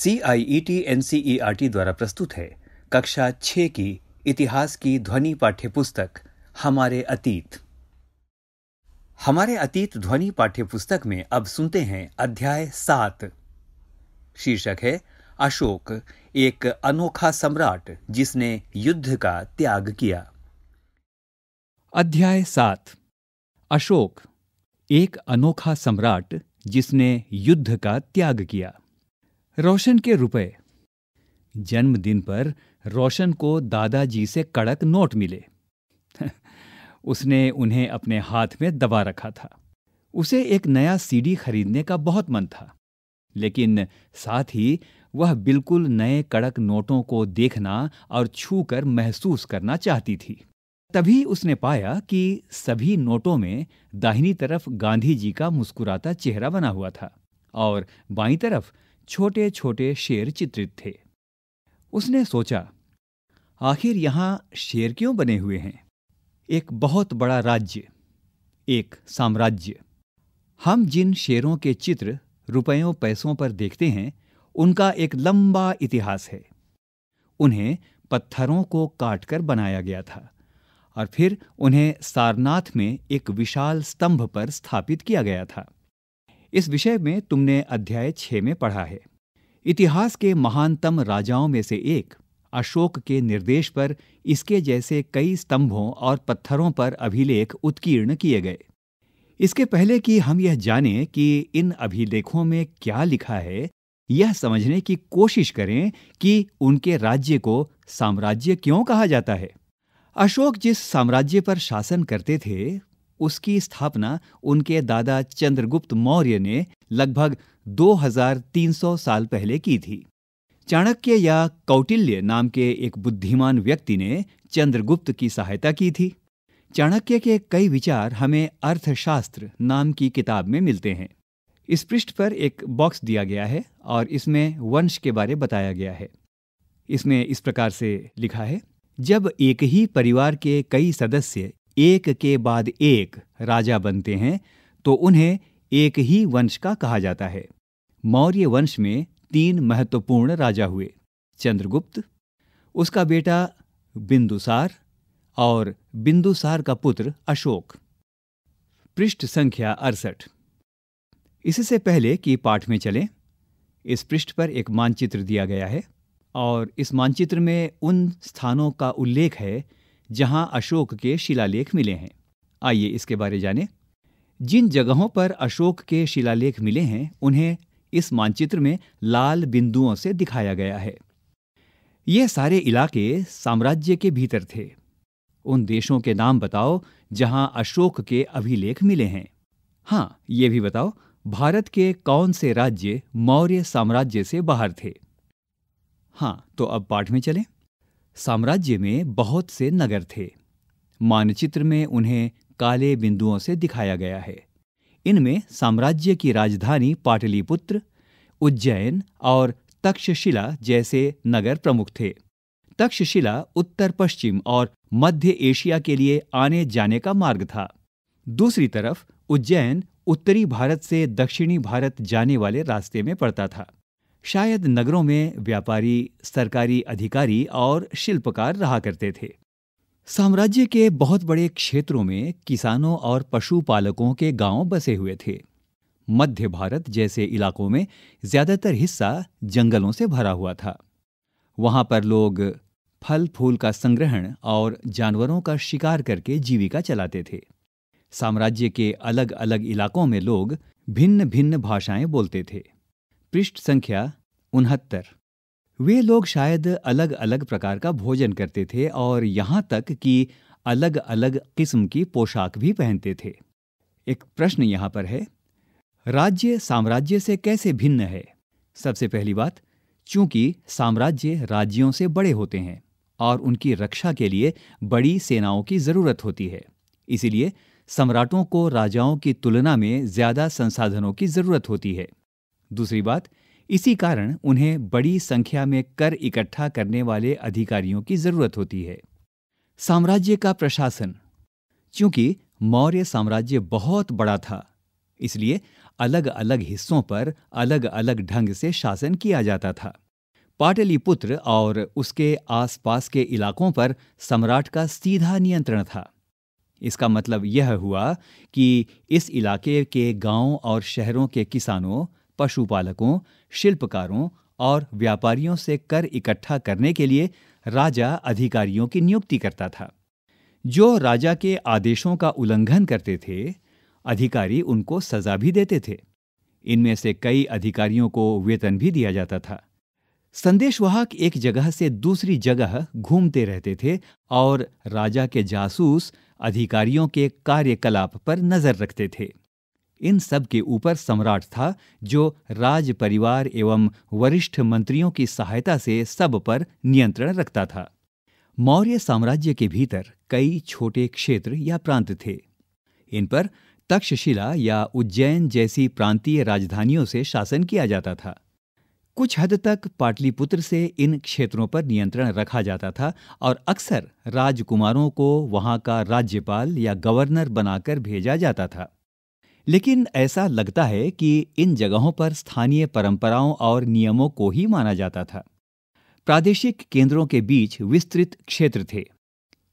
C I E T N C E R T द्वारा प्रस्तुत है कक्षा छ की इतिहास की ध्वनि पाठ्य पुस्तक हमारे अतीत हमारे अतीत ध्वनि पाठ्य पुस्तक में अब सुनते हैं अध्याय सात शीर्षक है अशोक एक अनोखा सम्राट जिसने युद्ध का त्याग किया अध्याय सात अशोक एक अनोखा सम्राट जिसने युद्ध का त्याग किया रोशन के रुपए जन्मदिन पर रोशन को दादाजी से कड़क नोट मिले उसने उन्हें अपने हाथ में दबा रखा था उसे एक नया सीडी खरीदने का बहुत मन था लेकिन साथ ही वह बिल्कुल नए कड़क नोटों को देखना और छू कर महसूस करना चाहती थी तभी उसने पाया कि सभी नोटों में दाहिनी तरफ गांधी जी का मुस्कुराता चेहरा बना हुआ था और बाईं तरफ छोटे छोटे शेर चित्रित थे उसने सोचा आखिर यहाँ शेर क्यों बने हुए हैं एक बहुत बड़ा राज्य एक साम्राज्य हम जिन शेरों के चित्र रुपयों पैसों पर देखते हैं उनका एक लंबा इतिहास है उन्हें पत्थरों को काटकर बनाया गया था और फिर उन्हें सारनाथ में एक विशाल स्तंभ पर स्थापित किया गया था इस विषय में तुमने अध्याय छः में पढ़ा है इतिहास के महानतम राजाओं में से एक अशोक के निर्देश पर इसके जैसे कई स्तंभों और पत्थरों पर अभिलेख उत्कीर्ण किए गए इसके पहले कि हम यह जानें कि इन अभिलेखों में क्या लिखा है यह समझने की कोशिश करें कि उनके राज्य को साम्राज्य क्यों कहा जाता है अशोक जिस साम्राज्य पर शासन करते थे उसकी स्थापना उनके दादा चंद्रगुप्त मौर्य ने लगभग 2300 साल पहले की थी चाणक्य या कौटिल्य नाम के एक बुद्धिमान व्यक्ति ने चंद्रगुप्त की सहायता की थी चाणक्य के कई विचार हमें अर्थशास्त्र नाम की किताब में मिलते हैं इस पृष्ठ पर एक बॉक्स दिया गया है और इसमें वंश के बारे बताया गया है इसमें इस प्रकार से लिखा है जब एक ही परिवार के कई सदस्य एक के बाद एक राजा बनते हैं तो उन्हें एक ही वंश का कहा जाता है मौर्य वंश में तीन महत्वपूर्ण राजा हुए चंद्रगुप्त उसका बेटा बिंदुसार और बिंदुसार का पुत्र अशोक पृष्ठ संख्या अड़सठ इससे पहले कि पाठ में चलें इस पृष्ठ पर एक मानचित्र दिया गया है और इस मानचित्र में उन स्थानों का उल्लेख है जहां अशोक के शिलालेख मिले हैं आइए इसके बारे जानें जिन जगहों पर अशोक के शिलालेख मिले हैं उन्हें इस मानचित्र में लाल बिंदुओं से दिखाया गया है ये सारे इलाके साम्राज्य के भीतर थे उन देशों के नाम बताओ जहां अशोक के अभिलेख मिले हैं हाँ ये भी बताओ भारत के कौन से राज्य मौर्य साम्राज्य से बाहर थे हाँ तो अब पाठ में चलें साम्राज्य में बहुत से नगर थे मानचित्र में उन्हें काले बिंदुओं से दिखाया गया है इनमें साम्राज्य की राजधानी पाटलिपुत्र उज्जैन और तक्षशिला जैसे नगर प्रमुख थे तक्षशिला उत्तर पश्चिम और मध्य एशिया के लिए आने जाने का मार्ग था दूसरी तरफ उज्जैन उत्तरी भारत से दक्षिणी भारत जाने वाले रास्ते में पड़ता था शायद नगरों में व्यापारी सरकारी अधिकारी और शिल्पकार रहा करते थे साम्राज्य के बहुत बड़े क्षेत्रों में किसानों और पशुपालकों के गांव बसे हुए थे मध्य भारत जैसे इलाकों में ज्यादातर हिस्सा जंगलों से भरा हुआ था वहां पर लोग फल फूल का संग्रहण और जानवरों का शिकार करके जीविका चलाते थे साम्राज्य के अलग अलग इलाकों में लोग भिन्न भिन्न भाषाएं बोलते थे पृष्ठ संख्या उनहत्तर वे लोग शायद अलग अलग प्रकार का भोजन करते थे और यहाँ तक कि अलग अलग किस्म की पोशाक भी पहनते थे एक प्रश्न यहाँ पर है राज्य साम्राज्य से कैसे भिन्न है सबसे पहली बात चूंकि साम्राज्य राज्यों से बड़े होते हैं और उनकी रक्षा के लिए बड़ी सेनाओं की जरूरत होती है इसीलिए सम्राटों को राजाओं की तुलना में ज्यादा संसाधनों की जरूरत होती है दूसरी बात इसी कारण उन्हें बड़ी संख्या में कर इकट्ठा करने वाले अधिकारियों की जरूरत होती है साम्राज्य का प्रशासन क्योंकि मौर्य साम्राज्य बहुत बड़ा था इसलिए अलग अलग हिस्सों पर अलग अलग ढंग से शासन किया जाता था पाटलिपुत्र और उसके आसपास के इलाकों पर सम्राट का सीधा नियंत्रण था इसका मतलब यह हुआ कि इस इलाके के गांव और शहरों के किसानों पशुपालकों शिल्पकारों और व्यापारियों से कर इकट्ठा करने के लिए राजा अधिकारियों की नियुक्ति करता था जो राजा के आदेशों का उल्लंघन करते थे अधिकारी उनको सजा भी देते थे इनमें से कई अधिकारियों को वेतन भी दिया जाता था संदेशवाहक एक जगह से दूसरी जगह घूमते रहते थे और राजा के जासूस अधिकारियों के कार्यकलाप पर नजर रखते थे इन सब के ऊपर सम्राट था जो राज परिवार एवं वरिष्ठ मंत्रियों की सहायता से सब पर नियंत्रण रखता था मौर्य साम्राज्य के भीतर कई छोटे क्षेत्र या प्रांत थे इन पर तक्षशिला या उज्जैन जैसी प्रांतीय राजधानियों से शासन किया जाता था कुछ हद तक पाटलिपुत्र से इन क्षेत्रों पर नियंत्रण रखा जाता था और अक्सर राजकुमारों को वहां का राज्यपाल या गवर्नर बनाकर भेजा जाता था लेकिन ऐसा लगता है कि इन जगहों पर स्थानीय परंपराओं और नियमों को ही माना जाता था प्रादेशिक केंद्रों के बीच विस्तृत क्षेत्र थे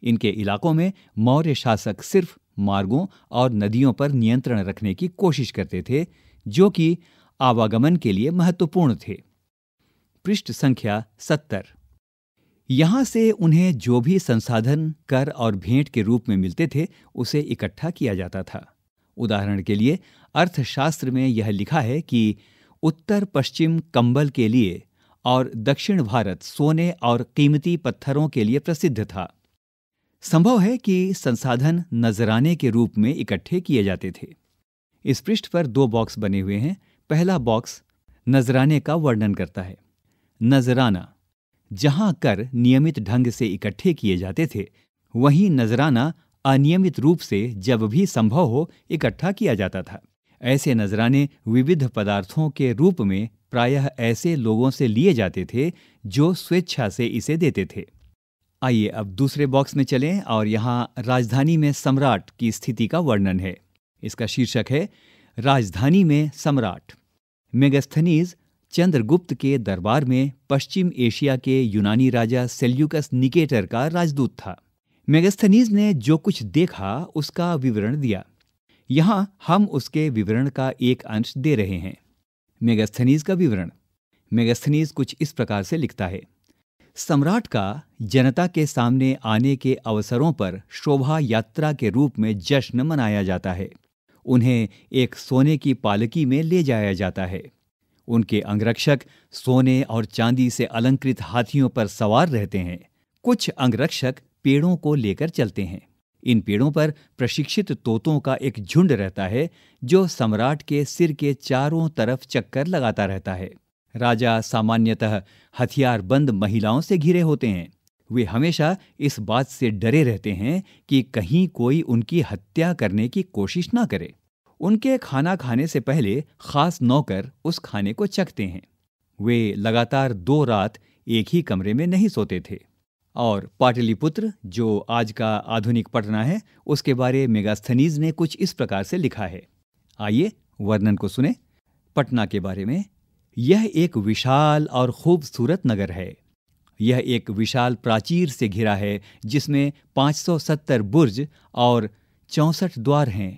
इनके इलाकों में मौर्य शासक सिर्फ मार्गों और नदियों पर नियंत्रण रखने की कोशिश करते थे जो कि आवागमन के लिए महत्वपूर्ण थे पृष्ठ संख्या सत्तर यहां से उन्हें जो भी संसाधन कर और भेंट के रूप में मिलते थे उसे इकट्ठा किया जाता था उदाहरण के लिए अर्थशास्त्र में यह लिखा है कि उत्तर पश्चिम कंबल के लिए और दक्षिण भारत सोने और कीमती पत्थरों के लिए प्रसिद्ध था संभव है कि संसाधन नजराने के रूप में इकट्ठे किए जाते थे इस पृष्ठ पर दो बॉक्स बने हुए हैं पहला बॉक्स नजराने का वर्णन करता है नजराना जहां कर नियमित ढंग से इकट्ठे किए जाते थे वहीं नजराना अनियमित रूप से जब भी संभव हो इकट्ठा किया जाता था ऐसे नजराने विविध पदार्थों के रूप में प्रायः ऐसे लोगों से लिए जाते थे जो स्वेच्छा से इसे देते थे आइए अब दूसरे बॉक्स में चलें और यहाँ राजधानी में सम्राट की स्थिति का वर्णन है इसका शीर्षक है राजधानी में सम्राट मेगस्थनीज चंद्रगुप्त के दरबार में पश्चिम एशिया के यूनानी राजा सेल्यूकस निकेटर का राजदूत था मेगस्थनीज ने जो कुछ देखा उसका विवरण दिया यहाँ हम उसके विवरण का एक अंश दे रहे हैं मेगस्थनीज का विवरण मेगस्थनीज कुछ इस प्रकार से लिखता है सम्राट का जनता के सामने आने के अवसरों पर शोभा यात्रा के रूप में जश्न मनाया जाता है उन्हें एक सोने की पालकी में ले जाया जाता है उनके अंगरक्षक सोने और चांदी से अलंकृत हाथियों पर सवार रहते हैं कुछ अंगरक्षक पेड़ों को लेकर चलते हैं इन पेड़ों पर प्रशिक्षित तोतों का एक झुंड रहता है जो सम्राट के सिर के चारों तरफ चक्कर लगाता रहता है राजा सामान्यतः हथियारबंद महिलाओं से घिरे होते हैं वे हमेशा इस बात से डरे रहते हैं कि कहीं कोई उनकी हत्या करने की कोशिश ना करे उनके खाना खाने से पहले खास नौकर उस खाने को चखते हैं वे लगातार दो रात एक ही कमरे में नहीं सोते थे और पाटलिपुत्र जो आज का आधुनिक पटना है उसके बारे मेगास्थनीज ने कुछ इस प्रकार से लिखा है आइए वर्णन को सुने पटना के बारे में यह एक विशाल और खूबसूरत नगर है यह एक विशाल प्राचीर से घिरा है जिसमें 570 बुर्ज और चौंसठ द्वार हैं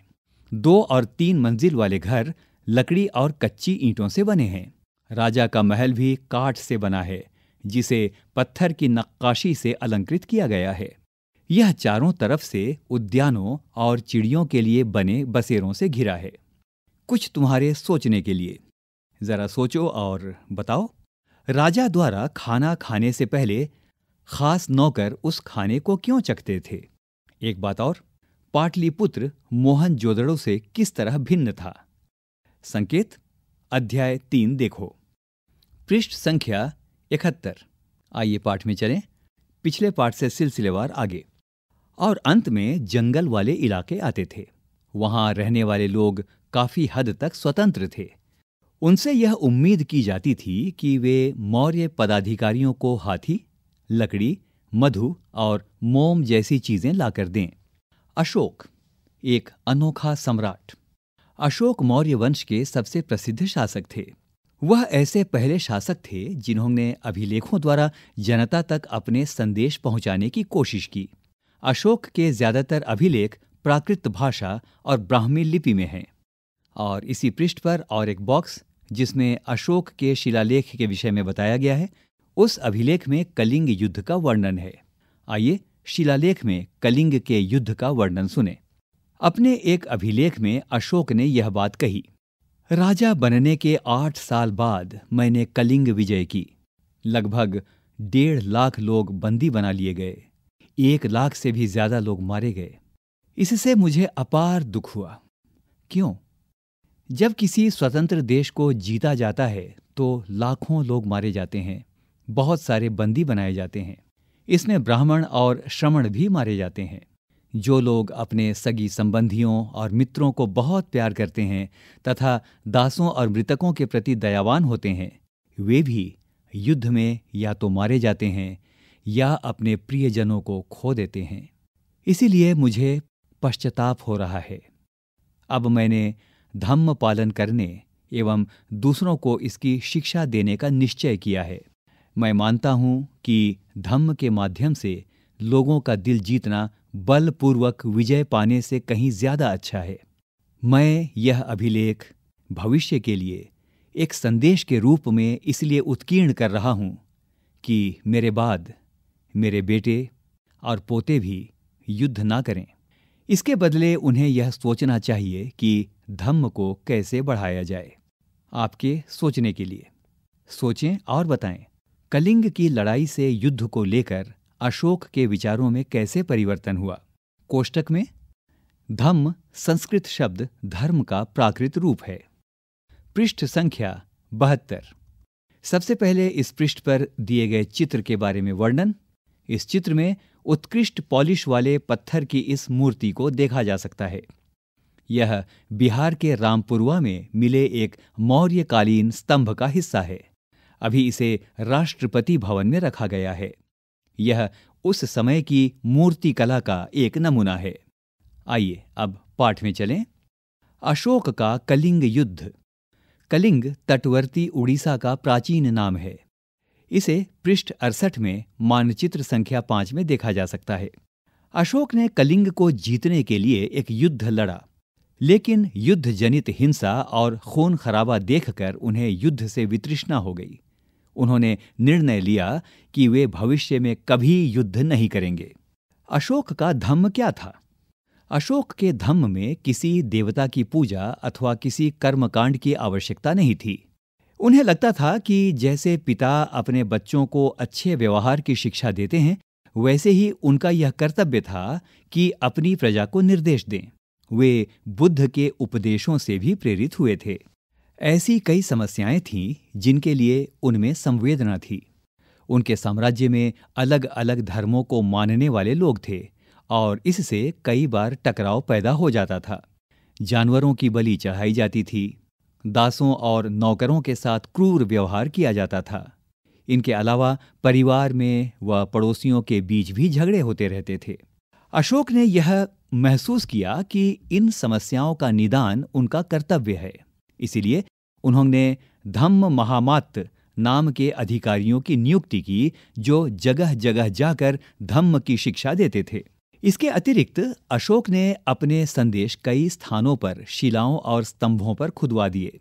दो और तीन मंजिल वाले घर लकड़ी और कच्ची ईंटों से बने हैं राजा का महल भी काठ से बना है जिसे पत्थर की नक्काशी से अलंकृत किया गया है यह चारों तरफ से उद्यानों और चिड़ियों के लिए बने बसेरों से घिरा है कुछ तुम्हारे सोचने के लिए जरा सोचो और बताओ राजा द्वारा खाना खाने से पहले खास नौकर उस खाने को क्यों चखते थे एक बात और पाटलिपुत्र मोहन जोदड़ों से किस तरह भिन्न था संकेत अध्याय तीन देखो पृष्ठ संख्या इकहत्तर आइए पाठ में चलें पिछले पाठ से सिलसिलेवार आगे और अंत में जंगल वाले इलाके आते थे वहां रहने वाले लोग काफी हद तक स्वतंत्र थे उनसे यह उम्मीद की जाती थी कि वे मौर्य पदाधिकारियों को हाथी लकड़ी मधु और मोम जैसी चीजें लाकर दें अशोक एक अनोखा सम्राट अशोक मौर्य वंश के सबसे प्रसिद्ध शासक थे वह ऐसे पहले शासक थे जिन्होंने अभिलेखों द्वारा जनता तक अपने संदेश पहुंचाने की कोशिश की अशोक के ज्यादातर अभिलेख प्राकृत भाषा और ब्राह्मी लिपि में हैं और इसी पृष्ठ पर और एक बॉक्स जिसमें अशोक के शिलालेख के विषय में बताया गया है उस अभिलेख में कलिंग युद्ध का वर्णन है आइए शिलालेख में कलिंग के युद्ध का वर्णन सुने अपने एक अभिलेख में अशोक ने यह बात कही राजा बनने के आठ साल बाद मैंने कलिंग विजय की लगभग डेढ़ लाख लोग बंदी बना लिए गए एक लाख से भी ज्यादा लोग मारे गए इससे मुझे अपार दुख हुआ क्यों जब किसी स्वतंत्र देश को जीता जाता है तो लाखों लोग मारे जाते हैं बहुत सारे बंदी बनाए जाते हैं इसमें ब्राह्मण और श्रमण भी मारे जाते हैं जो लोग अपने सगी संबंधियों और मित्रों को बहुत प्यार करते हैं तथा दासों और मृतकों के प्रति दयावान होते हैं वे भी युद्ध में या तो मारे जाते हैं या अपने प्रियजनों को खो देते हैं इसीलिए मुझे पश्चाताप हो रहा है अब मैंने धम्म पालन करने एवं दूसरों को इसकी शिक्षा देने का निश्चय किया है मैं मानता हूँ कि धम्म के माध्यम से लोगों का दिल जीतना बलपूर्वक विजय पाने से कहीं ज्यादा अच्छा है मैं यह अभिलेख भविष्य के लिए एक संदेश के रूप में इसलिए उत्कीर्ण कर रहा हूं कि मेरे बाद मेरे बेटे और पोते भी युद्ध ना करें इसके बदले उन्हें यह सोचना चाहिए कि धम्म को कैसे बढ़ाया जाए आपके सोचने के लिए सोचें और बताएं कलिंग की लड़ाई से युद्ध को लेकर अशोक के विचारों में कैसे परिवर्तन हुआ कोष्टक में धम्म संस्कृत शब्द धर्म का प्राकृत रूप है पृष्ठ संख्या बहत्तर सबसे पहले इस पृष्ठ पर दिए गए चित्र के बारे में वर्णन इस चित्र में उत्कृष्ट पॉलिश वाले पत्थर की इस मूर्ति को देखा जा सकता है यह बिहार के रामपुरवा में मिले एक मौर्यकालीन स्तंभ का हिस्सा है अभी इसे राष्ट्रपति भवन में रखा गया है यह उस समय की मूर्ति कला का एक नमूना है आइए अब पाठ में चलें अशोक का कलिंग युद्ध कलिंग तटवर्ती उड़ीसा का प्राचीन नाम है इसे पृष्ठ अड़सठ में मानचित्र संख्या पाँच में देखा जा सकता है अशोक ने कलिंग को जीतने के लिए एक युद्ध लड़ा लेकिन युद्ध जनित हिंसा और खून खराबा देखकर उन्हें युद्ध से वितृष्णा हो गई उन्होंने निर्णय लिया कि वे भविष्य में कभी युद्ध नहीं करेंगे अशोक का धम्म क्या था अशोक के धम्म में किसी देवता की पूजा अथवा किसी कर्मकांड की आवश्यकता नहीं थी उन्हें लगता था कि जैसे पिता अपने बच्चों को अच्छे व्यवहार की शिक्षा देते हैं वैसे ही उनका यह कर्तव्य था कि अपनी प्रजा को निर्देश दें वे बुद्ध के उपदेशों से भी प्रेरित हुए थे ऐसी कई समस्याएं थीं जिनके लिए उनमें संवेदना थी उनके साम्राज्य में अलग अलग धर्मों को मानने वाले लोग थे और इससे कई बार टकराव पैदा हो जाता था जानवरों की बलि चढ़ाई जाती थी दासों और नौकरों के साथ क्रूर व्यवहार किया जाता था इनके अलावा परिवार में व पड़ोसियों के बीच भी झगड़े होते रहते थे अशोक ने यह महसूस किया कि इन समस्याओं का निदान उनका कर्तव्य है इसीलिए उन्होंने धम्म महामात नाम के अधिकारियों की नियुक्ति की जो जगह जगह जाकर धम्म की शिक्षा देते थे इसके अतिरिक्त अशोक ने अपने संदेश कई स्थानों पर शिलाओं और स्तंभों पर खुदवा दिए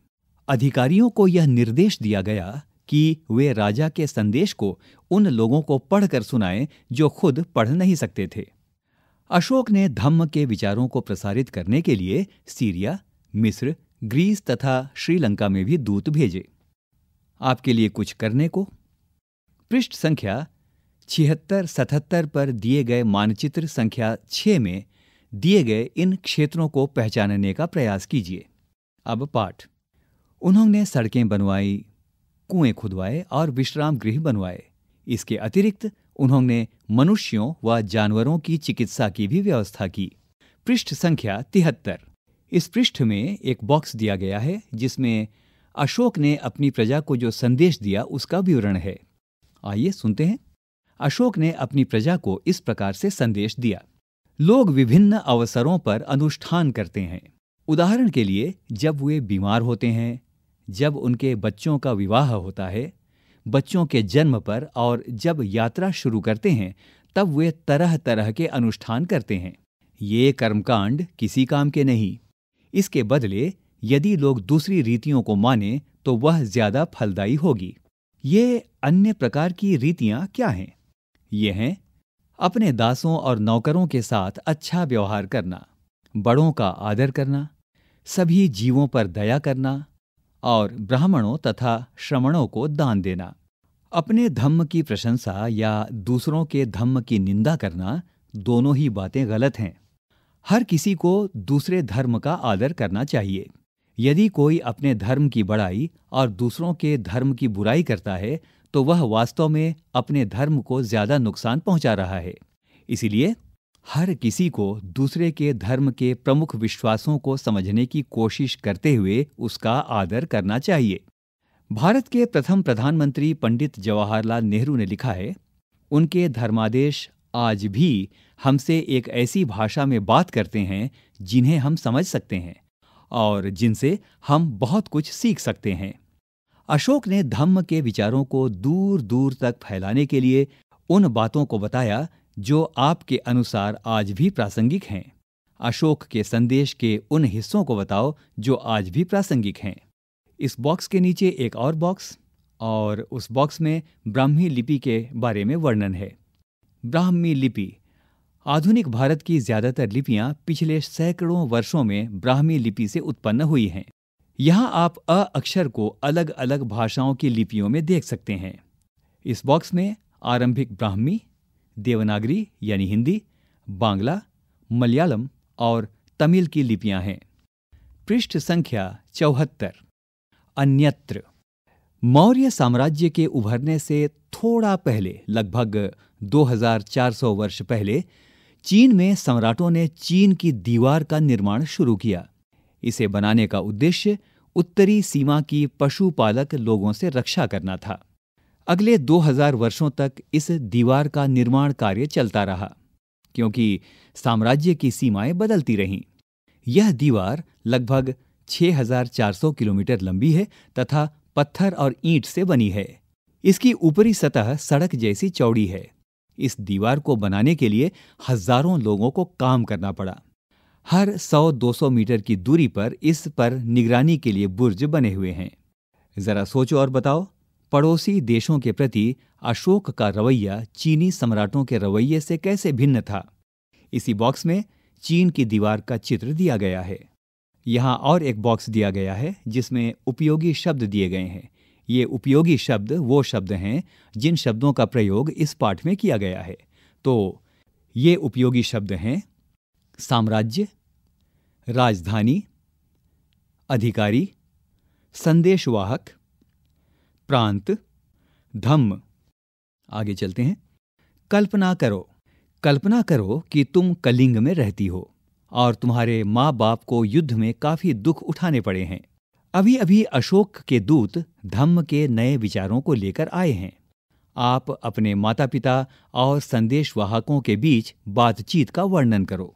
अधिकारियों को यह निर्देश दिया गया कि वे राजा के संदेश को उन लोगों को पढ़कर सुनाएं जो खुद पढ़ नहीं सकते थे अशोक ने धम्म के विचारों को प्रसारित करने के लिए सीरिया मिस्र ग्रीस तथा श्रीलंका में भी दूत भेजे आपके लिए कुछ करने को पृष्ठ संख्या छिहत्तर सतहत्तर पर दिए गए मानचित्र संख्या छ में दिए गए इन क्षेत्रों को पहचानने का प्रयास कीजिए अब पाठ उन्होंने सड़कें बनवाई कुएं खुदवाए और विश्राम गृह बनवाए इसके अतिरिक्त उन्होंने मनुष्यों व जानवरों की चिकित्सा की भी व्यवस्था की पृष्ठ संख्या तिहत्तर इस पृष्ठ में एक बॉक्स दिया गया है जिसमें अशोक ने अपनी प्रजा को जो संदेश दिया उसका विवरण है आइए सुनते हैं अशोक ने अपनी प्रजा को इस प्रकार से संदेश दिया लोग विभिन्न अवसरों पर अनुष्ठान करते हैं उदाहरण के लिए जब वे बीमार होते हैं जब उनके बच्चों का विवाह होता है बच्चों के जन्म पर और जब यात्रा शुरू करते हैं तब वे तरह तरह के अनुष्ठान करते हैं ये कर्मकांड किसी काम के नहीं इसके बदले यदि लोग दूसरी रीतियों को माने तो वह ज्यादा फलदायी होगी ये अन्य प्रकार की रीतियां क्या हैं ये हैं अपने दासों और नौकरों के साथ अच्छा व्यवहार करना बड़ों का आदर करना सभी जीवों पर दया करना और ब्राह्मणों तथा श्रमणों को दान देना अपने धम्म की प्रशंसा या दूसरों के धम्म की निंदा करना दोनों ही बातें गलत हैं हर किसी को दूसरे धर्म का आदर करना चाहिए यदि कोई अपने धर्म की बड़ाई और दूसरों के धर्म की बुराई करता है तो वह वास्तव में अपने धर्म को ज्यादा नुकसान पहुंचा रहा है इसलिए हर किसी को दूसरे के धर्म के प्रमुख विश्वासों को समझने की कोशिश करते हुए उसका आदर करना चाहिए भारत के प्रथम प्रधानमंत्री पंडित जवाहरलाल नेहरू ने लिखा है उनके धर्मादेश आज भी हमसे एक ऐसी भाषा में बात करते हैं जिन्हें हम समझ सकते हैं और जिनसे हम बहुत कुछ सीख सकते हैं अशोक ने धम्म के विचारों को दूर दूर तक फैलाने के लिए उन बातों को बताया जो आपके अनुसार आज भी प्रासंगिक हैं अशोक के संदेश के उन हिस्सों को बताओ जो आज भी प्रासंगिक हैं इस बॉक्स के नीचे एक और बॉक्स और उस बॉक्स में ब्राह्मी लिपि के बारे में वर्णन है ब्राह्मी लिपि आधुनिक भारत की ज़्यादातर लिपियां पिछले सैकड़ों वर्षों में ब्राह्मी लिपि से उत्पन्न हुई हैं यहां आप अ अक्षर को अलग अलग भाषाओं की लिपियों में देख सकते हैं इस बॉक्स में आरंभिक ब्राह्मी देवनागरी यानी हिंदी बांग्ला मलयालम और तमिल की लिपियां हैं पृष्ठ संख्या चौहत्तर अन्यत्र मौर्य साम्राज्य के उभरने से थोड़ा पहले लगभग 2400 वर्ष पहले चीन में सम्राटों ने चीन की दीवार का निर्माण शुरू किया इसे बनाने का उद्देश्य उत्तरी सीमा की पशुपालक लोगों से रक्षा करना था अगले 2000 वर्षों तक इस दीवार का निर्माण कार्य चलता रहा क्योंकि साम्राज्य की सीमाएं बदलती रहीं यह दीवार लगभग 6400 किलोमीटर लंबी है तथा पत्थर और ईंट से बनी है इसकी ऊपरी सतह सड़क जैसी चौड़ी है इस दीवार को बनाने के लिए हजारों लोगों को काम करना पड़ा हर 100-200 मीटर की दूरी पर इस पर निगरानी के लिए बुर्ज बने हुए हैं जरा सोचो और बताओ पड़ोसी देशों के प्रति अशोक का रवैया चीनी सम्राटों के रवैये से कैसे भिन्न था इसी बॉक्स में चीन की दीवार का चित्र दिया गया है यहाँ और एक बॉक्स दिया गया है जिसमें उपयोगी शब्द दिए गए हैं ये उपयोगी शब्द वो शब्द हैं जिन शब्दों का प्रयोग इस पाठ में किया गया है तो ये उपयोगी शब्द हैं साम्राज्य राजधानी अधिकारी संदेशवाहक प्रांत धम्म आगे चलते हैं कल्पना करो कल्पना करो कि तुम कलिंग में रहती हो और तुम्हारे माँ बाप को युद्ध में काफी दुख उठाने पड़े हैं अभी अभी अशोक के दूत धम्म के नए विचारों को लेकर आए हैं आप अपने माता पिता और संदेशवाहकों के बीच बातचीत का वर्णन करो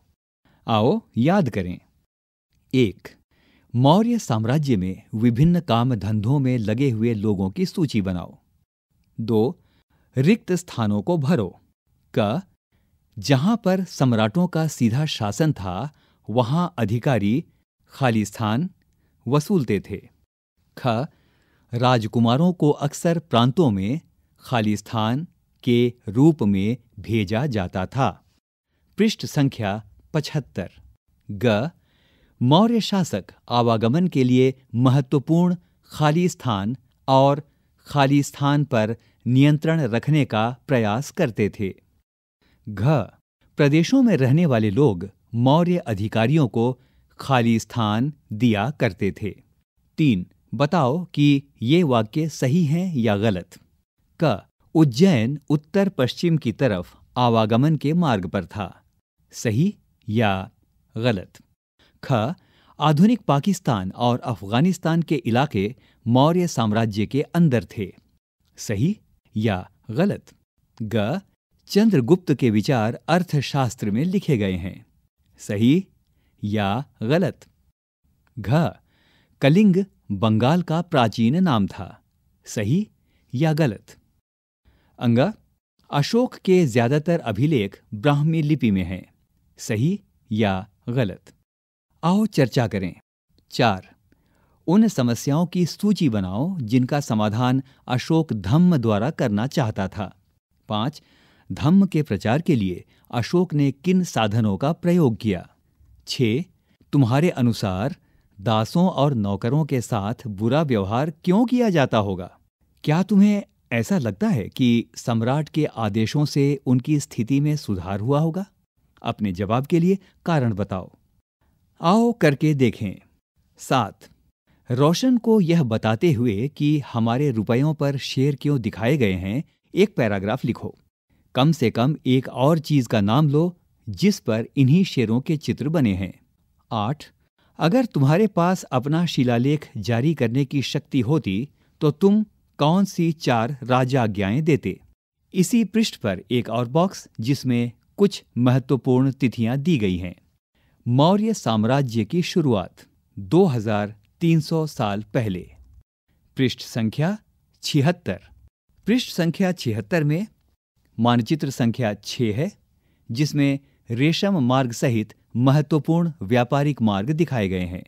आओ याद करें एक मौर्य साम्राज्य में विभिन्न काम धंधों में लगे हुए लोगों की सूची बनाओ दो रिक्त स्थानों को भरो क जहां पर सम्राटों का सीधा शासन था वहां अधिकारी स्थान वसूलते थे ख राजकुमारों को अक्सर प्रांतों में स्थान के रूप में भेजा जाता था पृष्ठ संख्या पचहत्तर ग मौर्य शासक आवागमन के लिए महत्वपूर्ण स्थान और स्थान पर नियंत्रण रखने का प्रयास करते थे घ प्रदेशों में रहने वाले लोग मौर्य अधिकारियों को खाली स्थान दिया करते थे तीन बताओ कि ये वाक्य सही हैं या गलत क उज्जैन उत्तर पश्चिम की तरफ आवागमन के मार्ग पर था सही या गलत ख आधुनिक पाकिस्तान और अफगानिस्तान के इलाके मौर्य साम्राज्य के अंदर थे सही या गलत ग चंद्रगुप्त के विचार अर्थशास्त्र में लिखे गए हैं सही या गलत घ कलिंग बंगाल का प्राचीन नाम था सही या गलत अंग अशोक के ज्यादातर अभिलेख ब्राह्मी लिपि में हैं सही या गलत आओ चर्चा करें चार उन समस्याओं की सूची बनाओ जिनका समाधान अशोक धम्म द्वारा करना चाहता था पांच धम्म के प्रचार के लिए अशोक ने किन साधनों का प्रयोग किया छे तुम्हारे अनुसार दासों और नौकरों के साथ बुरा व्यवहार क्यों किया जाता होगा क्या तुम्हें ऐसा लगता है कि सम्राट के आदेशों से उनकी स्थिति में सुधार हुआ होगा अपने जवाब के लिए कारण बताओ आओ करके देखें सात रोशन को यह बताते हुए कि हमारे रुपयों पर शेर क्यों दिखाए गए हैं एक पैराग्राफ लिखो कम से कम एक और चीज का नाम लो जिस पर इन्हीं शेरों के चित्र बने हैं आठ अगर तुम्हारे पास अपना शिलालेख जारी करने की शक्ति होती तो तुम कौन सी चार राजाज्ञाएं देते इसी पृष्ठ पर एक और बॉक्स जिसमें कुछ महत्वपूर्ण तिथियां दी गई हैं मौर्य साम्राज्य की शुरुआत 2300 साल पहले पृष्ठ संख्या छिहत्तर पृष्ठ संख्या छिहत्तर में मानचित्र संख्या 6 है जिसमें रेशम मार्ग सहित महत्वपूर्ण व्यापारिक मार्ग दिखाए गए हैं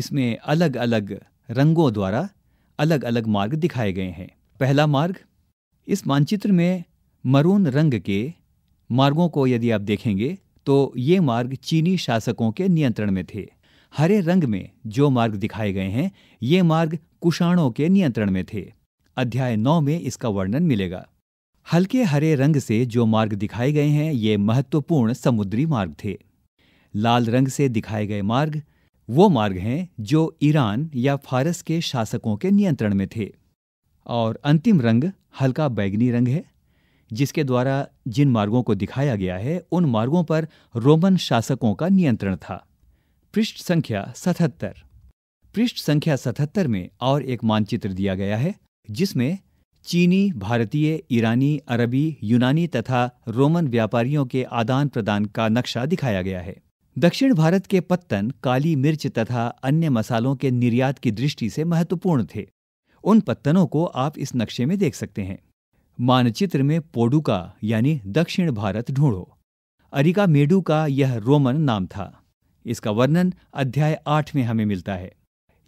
इसमें अलग अलग रंगों द्वारा अलग अलग मार्ग दिखाए गए हैं पहला मार्ग इस मानचित्र में मरून रंग के मार्गों को यदि आप देखेंगे तो ये मार्ग चीनी शासकों के नियंत्रण में थे हरे रंग में जो मार्ग दिखाए गए हैं ये मार्ग कुषाणों के नियंत्रण में थे अध्याय नौ में इसका वर्णन मिलेगा हल्के हरे रंग से जो मार्ग दिखाए गए हैं ये महत्वपूर्ण समुद्री मार्ग थे लाल रंग से दिखाए गए मार्ग वो मार्ग हैं जो ईरान या फारस के शासकों के नियंत्रण में थे और अंतिम रंग हल्का बैगनी रंग है जिसके द्वारा जिन मार्गों को दिखाया गया है उन मार्गों पर रोमन शासकों का नियंत्रण था पृष्ठ संख्या सतहत्तर पृष्ठ संख्या सतहत्तर में और एक मानचित्र दिया गया है जिसमें चीनी भारतीय ईरानी अरबी यूनानी तथा रोमन व्यापारियों के आदान प्रदान का नक्शा दिखाया गया है दक्षिण भारत के पत्तन काली मिर्च तथा अन्य मसालों के निर्यात की दृष्टि से महत्वपूर्ण थे उन पत्तनों को आप इस नक्शे में देख सकते हैं मानचित्र में पोडुका यानी दक्षिण भारत ढूंढो अरिका मेडू का यह रोमन नाम था इसका वर्णन अध्याय आठ में हमें मिलता है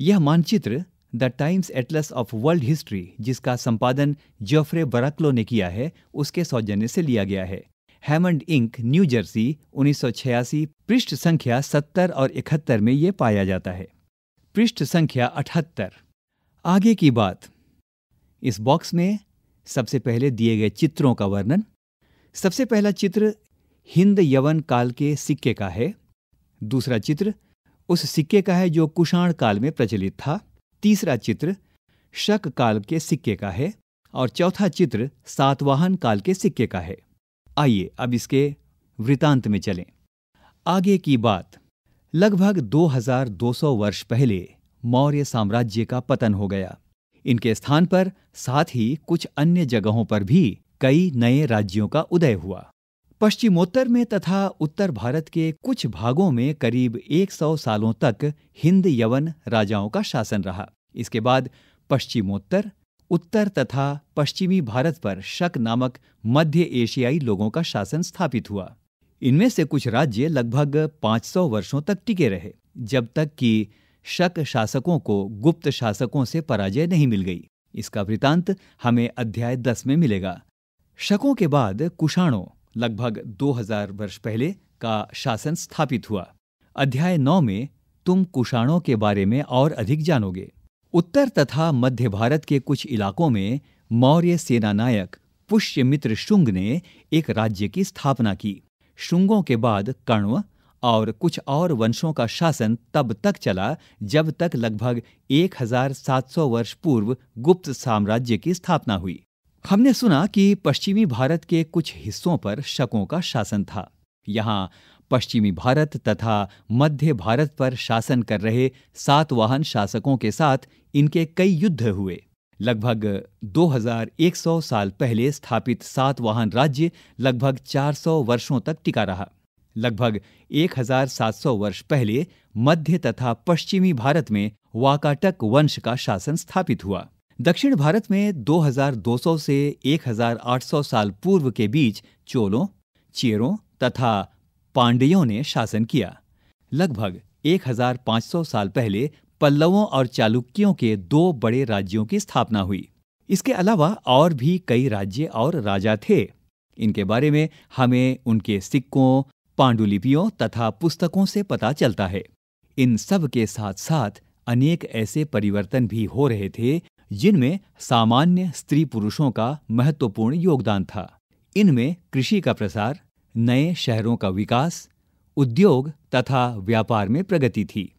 यह मानचित्र the Times atlas of world history जिसका संपादन जोफ्रे बराक्लो ने किया है उसके सौजन्य से लिया गया है हैमंड इंक न्यू जर्सी उन्नीस पृष्ठ संख्या 70 और 71 में ये पाया जाता है पृष्ठ संख्या 78 आगे की बात इस बॉक्स में सबसे पहले दिए गए चित्रों का वर्णन सबसे पहला चित्र हिंद यवन काल के सिक्के का है दूसरा चित्र उस सिक्के का है जो कुषाण काल में प्रचलित था तीसरा चित्र शक काल के सिक्के का है और चौथा चित्र सातवाहन काल के सिक्के का है आइए अब इसके वृतांत में चलें आगे की बात लगभग 2200 वर्ष पहले मौर्य साम्राज्य का पतन हो गया इनके स्थान पर साथ ही कुछ अन्य जगहों पर भी कई नए राज्यों का उदय हुआ पश्चिमोत्तर में तथा उत्तर भारत के कुछ भागों में करीब 100 सालों तक हिंद यवन राजाओं का शासन रहा इसके बाद पश्चिमोत्तर उत्तर तथा पश्चिमी भारत पर शक नामक मध्य एशियाई लोगों का शासन स्थापित हुआ इनमें से कुछ राज्य लगभग 500 वर्षों तक टिके रहे जब तक कि शक शासकों को गुप्त शासकों से पराजय नहीं मिल गई इसका वृतांत हमें अध्याय दस में मिलेगा शकों के बाद कुषाणों लगभग 2000 वर्ष पहले का शासन स्थापित हुआ अध्याय नौ में तुम कुषाणों के बारे में और अधिक जानोगे उत्तर तथा मध्य भारत के कुछ इलाकों में मौर्य सेनानायक पुष्यमित्र शुंग ने एक राज्य की स्थापना की शुंगों के बाद कण्व और कुछ और वंशों का शासन तब तक चला जब तक लगभग 1700 वर्ष पूर्व गुप्त साम्राज्य की स्थापना हुई हमने सुना कि पश्चिमी भारत के कुछ हिस्सों पर शकों का शासन था यहाँ पश्चिमी भारत तथा मध्य भारत पर शासन कर रहे सातवाहन शासकों के साथ इनके कई युद्ध हुए लगभग 2100 साल पहले स्थापित सातवाहन राज्य लगभग 400 वर्षों तक टिका रहा लगभग 1700 वर्ष पहले मध्य तथा पश्चिमी भारत में वाकाटक वंश का शासन स्थापित हुआ दक्षिण भारत में 2200 से 1800 साल पूर्व के बीच चोलों चेरों तथा पांड्यों ने शासन किया लगभग 1500 साल पहले पल्लवों और चालुक्यों के दो बड़े राज्यों की स्थापना हुई इसके अलावा और भी कई राज्य और राजा थे इनके बारे में हमें उनके सिक्कों पांडुलिपियों तथा पुस्तकों से पता चलता है इन सब के साथ साथ अनेक ऐसे परिवर्तन भी हो रहे थे जिनमें सामान्य स्त्री पुरुषों का महत्वपूर्ण योगदान था इनमें कृषि का प्रसार नए शहरों का विकास उद्योग तथा व्यापार में प्रगति थी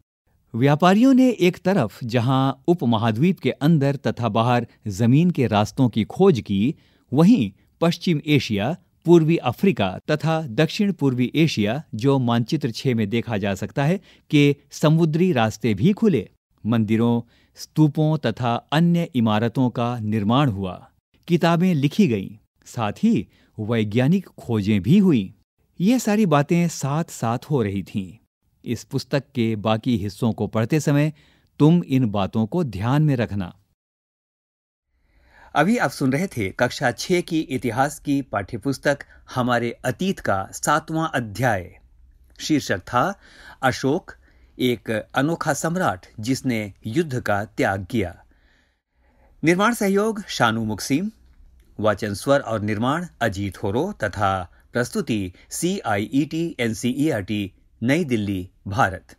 व्यापारियों ने एक तरफ जहां उपमहाद्वीप के अंदर तथा बाहर जमीन के रास्तों की खोज की वहीं पश्चिम एशिया पूर्वी अफ्रीका तथा दक्षिण पूर्वी एशिया जो मानचित्र छः में देखा जा सकता है के समुद्री रास्ते भी खुले मंदिरों स्तूपों तथा अन्य इमारतों का निर्माण हुआ किताबें लिखी गईं साथ ही वैज्ञानिक खोजें भी हुई ये सारी बातें साथ साथ हो रही थीं इस पुस्तक के बाकी हिस्सों को पढ़ते समय तुम इन बातों को ध्यान में रखना अभी आप सुन रहे थे कक्षा छह की इतिहास की पाठ्यपुस्तक हमारे अतीत का सातवां अध्याय शीर्षक था अशोक एक अनोखा सम्राट जिसने युद्ध का त्याग किया निर्माण सहयोग शानू मुक्सीम वाचन स्वर और निर्माण अजीत होरो तथा प्रस्तुति C I E T N C E R T नई दिल्ली भारत